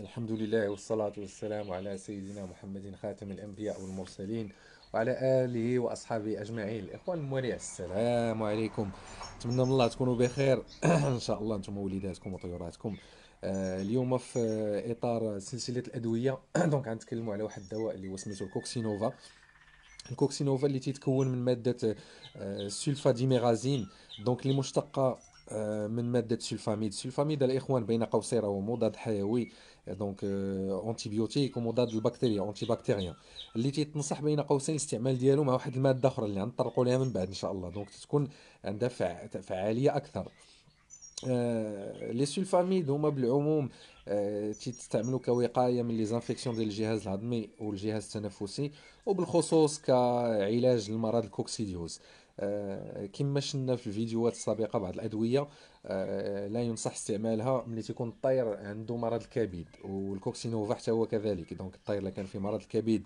الحمد لله والصلاة والسلام على سيدنا محمد خاتم الأنبياء والمرسلين وعلى آله وأصحابه أجمعين الإخوان المواليع السلام عليكم نتمنى من الله تكونوا بخير إن شاء الله أنتم ووليداتكم وطيوراتكم آه، اليوم في إطار سلسلة الأدوية دونك غنتكلموا على واحد الدواء اللي هو سميتو الكوكسينوفا الكوكسينوفا اللي تيتكون من ماده آه، ديميغازين دونك اللي مشتقه آه، من ماده سلفاميد السلفاميد الاخوان بين قوسين هو مضاد حيوي دونك انتيبيوتيك آه، ومضاد البكتيريا اونتي باكتيريا اللي تيتنصح بين قوسين الاستعمال ديالو مع واحد الماده اخرى اللي غنطرقوا لها من بعد ان شاء الله دونك تكون عندها فعاليه اكثر آه، لي سولفاميد هما بالعموم آه، تيستعملوا كوقايه من لي زانفيكسيون ديال الجهاز الهضمي والجهاز التنفسي وبالخصوص كعلاج لمرض الكوكسيديوز آه، كما شنا في الفيديوهات السابقه بعض الادويه آه، آه، لا ينصح استعمالها ملي تيكون الطير عنده مرض الكبد والكوكسينوفا حتى هو كذلك دونك الطير اللي كان فيه مرض الكبد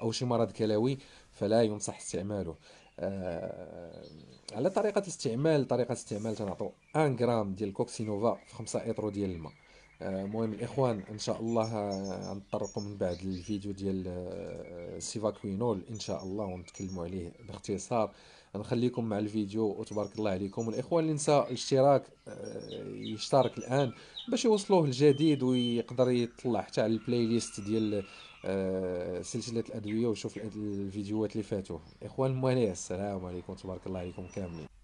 او شي مرض كلوي فلا ينصح استعماله على طريقه الاستعمال طريقه الاستعمال تنعطوا 1 غرام ديال الكوكسينوفا في 5 اترو ديال الماء المهم الاخوان ان شاء الله آه، غنطرقوا من بعد الفيديو ديال آه، سيفاكوينول ان شاء الله ونتكلموا عليه باختصار نخليكم مع الفيديو وتبارك الله عليكم والاخوان اللي نسى الاشتراك آه، يشترك الان باش يوصلوه الجديد ويقدر يطلع حتى على البلاي ليست ديال سلسله الادويه ويشوف الفيديوهات اللي فاتوا الاخوان مواليه السلام عليكم تبارك الله عليكم كاملين